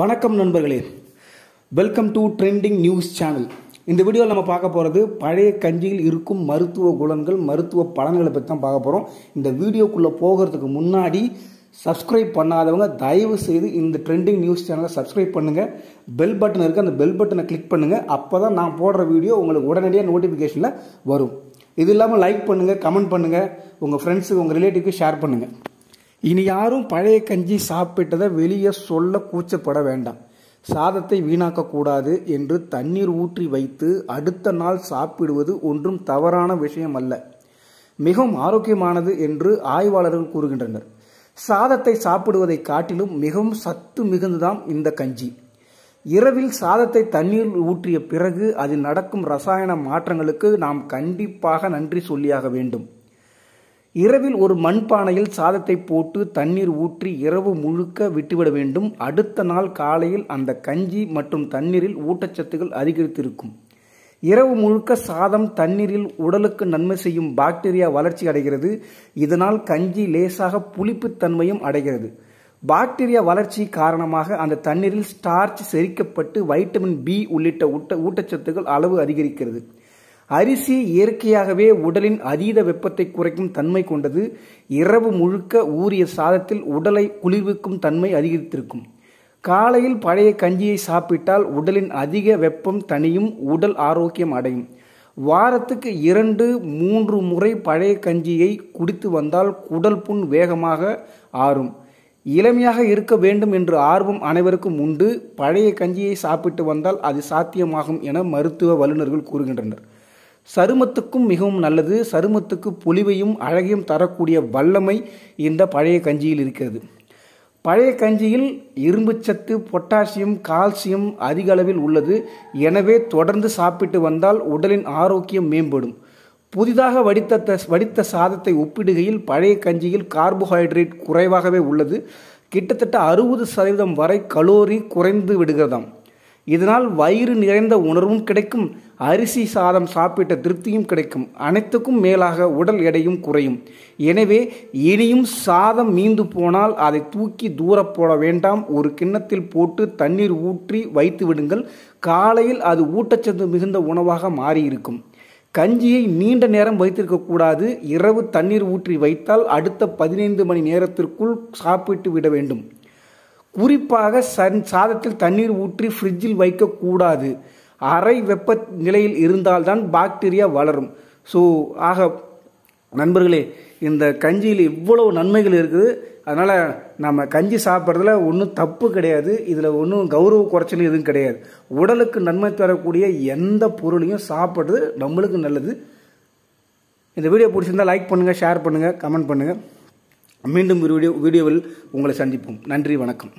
வணக்கம் நண்பர்களே welcome to trending news channel இந்த வீடியோவில் நம்ம பார்க்க போகிறது பழைய கஞ்சியில் இருக்கும் மருத்துவ குணங்கள் மருத்துவ பலன்களை பற்றி தான் பார்க்க போகிறோம் இந்த வீடியோக்குள்ளே போகிறதுக்கு முன்னாடி சப்ஸ்கிரைப் பண்ணாதவங்க தயவு செய்து இந்த ட்ரெண்டிங் நியூஸ் சேனலை சப்ஸ்கிரைப் பண்ணுங்கள் பெல் பட்டன் இருக்குது அந்த பெல் பட்டனை கிளிக் பண்ணுங்கள் அப்போ தான் நான் போடுற வீடியோ உங்களுக்கு உடனடியாக நோட்டிஃபிகேஷனில் வரும் இது இல்லாமல் லைக் பண்ணுங்கள் கமெண்ட் பண்ணுங்கள் உங்கள் ஃப்ரெண்ட்ஸுக்கு உங்கள் ரிலேட்டிவ்க்கு ஷேர் பண்ணுங்கள் இனி யாரும் பழைய கஞ்சி சாப்பிட்டதை வெளியே சொல்ல கூச்சப்பட வேண்டாம் சாதத்தை வீணாக்கக்கூடாது என்று தண்ணீர் ஊற்றி வைத்து அடுத்த நாள் சாப்பிடுவது ஒன்றும் தவறான விஷயம் அல்ல மிகவும் ஆரோக்கியமானது என்று ஆய்வாளர்கள் கூறுகின்றனர் சாதத்தை சாப்பிடுவதை காட்டிலும் மிகவும் சத்து மிகுந்துதான் இந்த கஞ்சி இரவில் சாதத்தை தண்ணீர் ஊற்றிய பிறகு அதில் நடக்கும் ரசாயன மாற்றங்களுக்கு நாம் கண்டிப்பாக நன்றி சொல்லியாக வேண்டும் இரவில் ஒரு மண்பானையில் சாதத்தை போட்டு தண்ணீர் ஊற்றி இரவு முழுக்க விட்டுவிட வேண்டும் அடுத்த நாள் காலையில் அந்த கஞ்சி மற்றும் தண்ணீரில் ஊட்டச்சத்துகள் அதிகரித்திருக்கும் இரவு முழுக்க சாதம் தண்ணீரில் உடலுக்கு நன்மை செய்யும் பாக்டீரியா வளர்ச்சி அடைகிறது இதனால் கஞ்சி லேசாக புளிப்புத்தன்மையும் அடைகிறது பாக்டீரியா வளர்ச்சி காரணமாக அந்த தண்ணீரில் ஸ்டார்ச் செரிக்கப்பட்டு வைட்டமின் பி உள்ளிட்ட ஊட்ட ஊட்டச்சத்துக்கள் அளவு அதிகரிக்கிறது அரிசி இயற்கையாகவே உடலின் அதீத வெப்பத்தை குறைக்கும் தன்மை கொண்டது இரவு முழுக்க ஊறிய சாதத்தில் உடலை குளிர்விக்கும் தன்மை அதிகரித்திருக்கும் காலையில் பழைய கஞ்சியை சாப்பிட்டால் உடலின் அதிக வெப்பம் தனியும் உடல் ஆரோக்கியம் அடையும் வாரத்துக்கு இரண்டு மூன்று முறை பழைய கஞ்சியை குடித்து வந்தால் குடல் புண் வேகமாக ஆறும் இளமையாக இருக்க வேண்டும் என்று ஆர்வம் அனைவருக்கும் உண்டு பழைய கஞ்சியை சாப்பிட்டு வந்தால் அது சாத்தியமாகும் என மருத்துவ வல்லுநர்கள் கூறுகின்றனர் சருமத்துக்கும் மிகவும் நல்லது சருமத்துக்கு பொலிவையும் அழகையும் தரக்கூடிய வல்லமை இந்த பழைய கஞ்சியில் இருக்கிறது பழைய கஞ்சியில் இரும்புச்சத்து பொட்டாசியம் கால்சியம் அதிக அளவில் உள்ளது எனவே தொடர்ந்து சாப்பிட்டு வந்தால் உடலின் ஆரோக்கியம் மேம்படும் புதிதாக வடித்த வடித்த சாதத்தை ஒப்பிடுகையில் பழைய கஞ்சியில் கார்போஹைட்ரேட் குறைவாகவே உள்ளது கிட்டத்தட்ட அறுபது சதவீதம் வரை கலோரி குறைந்து விடுகிறதாம் இதனால் வயிறு நிறைந்த உணர்வும் கிடைக்கும் அரிசி சாதம் சாப்பிட்ட திருப்தியும் கிடைக்கும் அனைத்துக்கும் மேலாக உடல் எடையும் குறையும் எனவே இனியும் சாதம் மீந்து போனால் அதை தூக்கி தூர போட வேண்டாம் ஒரு கிண்ணத்தில் போட்டு தண்ணீர் ஊற்றி வைத்து விடுங்கள் காலையில் அது ஊட்டச்சத்து மிகுந்த உணவாக மாறியிருக்கும் கஞ்சியை நீண்ட நேரம் வைத்திருக்கக்கூடாது இரவு தண்ணீர் ஊற்றி வைத்தால் அடுத்த பதினைந்து மணி நேரத்திற்குள் சாப்பிட்டு விட வேண்டும் குறிப்பாக சன் சாதத்தில் தண்ணீர் ஊற்றி ஃப்ரிட்ஜில் வைக்கக்கூடாது அரை வெப்ப நிலையில் இருந்தால்தான் பாக்டீரியா வளரும் ஸோ ஆக நண்பர்களே இந்த கஞ்சியில் இவ்வளோ நன்மைகள் இருக்குது அதனால் நம்ம கஞ்சி சாப்பிட்றதுல ஒன்றும் தப்பு கிடையாது இதில் ஒன்றும் கௌரவ குறைச்சலும் எதுவும் கிடையாது உடலுக்கு நன்மை தரக்கூடிய எந்த பொருளையும் சாப்பிட்றது நம்மளுக்கு நல்லது இந்த வீடியோ பிடிச்சிருந்தால் லைக் பண்ணுங்கள் ஷேர் பண்ணுங்கள் கமெண்ட் பண்ணுங்கள் மீண்டும் ஒரு வீடியோ வீடியோவில் உங்களை சந்திப்போம் நன்றி வணக்கம்